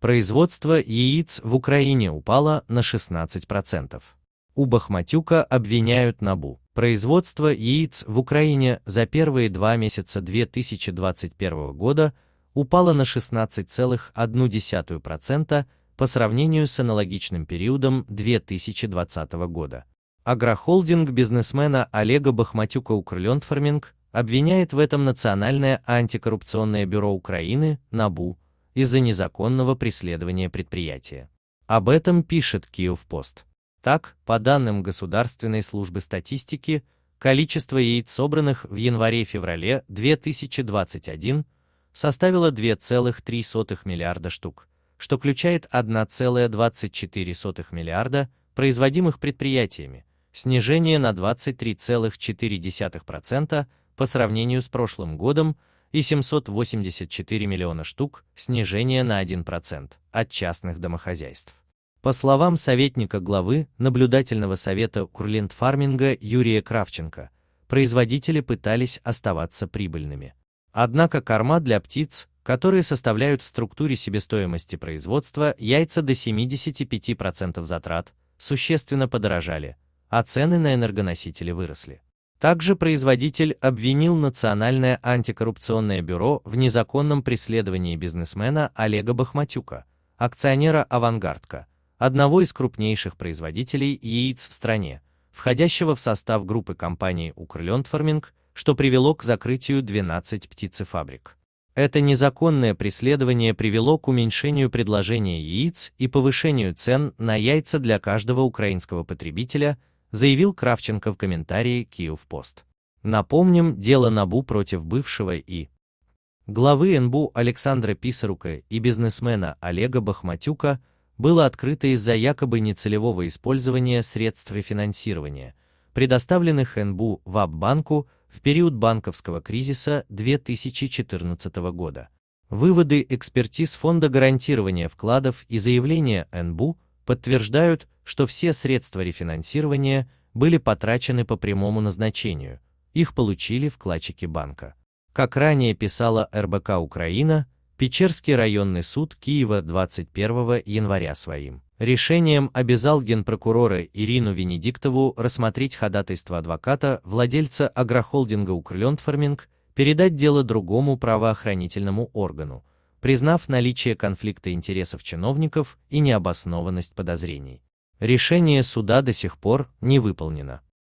Производство яиц в Украине упало на 16%. У Бахматюка обвиняют НАБУ. Производство яиц в Украине за первые два месяца 2021 года упало на 16,1% по сравнению с аналогичным периодом 2020 года. Агрохолдинг бизнесмена Олега Бахматюка «Укрлендфарминг» обвиняет в этом Национальное антикоррупционное бюро Украины, НАБУ, из-за незаконного преследования предприятия. Об этом пишет Киевпост. Так, по данным Государственной службы статистики, количество яиц, собранных в январе-феврале 2021, составило 2,3 миллиарда штук, что включает 1,24 миллиарда производимых предприятиями, снижение на 23,4% по сравнению с прошлым годом, и 784 миллиона штук, снижение на 1% от частных домохозяйств. По словам советника главы наблюдательного совета Курлендфарминга Юрия Кравченко, производители пытались оставаться прибыльными. Однако корма для птиц, которые составляют в структуре себестоимости производства яйца до 75% затрат, существенно подорожали, а цены на энергоносители выросли. Также производитель обвинил Национальное антикоррупционное бюро в незаконном преследовании бизнесмена Олега Бахматюка, акционера «Авангардка», одного из крупнейших производителей яиц в стране, входящего в состав группы компаний «Укрлендфарминг», что привело к закрытию 12 птицефабрик. Это незаконное преследование привело к уменьшению предложения яиц и повышению цен на яйца для каждого украинского потребителя заявил Кравченко в комментарии Киев-Пост. Напомним, дело НАБУ против бывшего и главы НБУ Александра Писарука и бизнесмена Олега Бахматюка было открыто из-за якобы нецелевого использования средств рефинансирования, предоставленных НБУ ВАП-банку в период банковского кризиса 2014 года. Выводы экспертиз Фонда гарантирования вкладов и заявления НБУ подтверждают, что все средства рефинансирования были потрачены по прямому назначению, их получили вкладчики банка. Как ранее писала РБК Украина, Печерский районный суд Киева 21 января своим решением обязал генпрокурора Ирину Венедиктову рассмотреть ходатайство адвоката владельца агрохолдинга Укрлендфарминг передать дело другому правоохранительному органу, признав наличие конфликта интересов чиновников и необоснованность подозрений. Решение суда до сих пор не выполнено.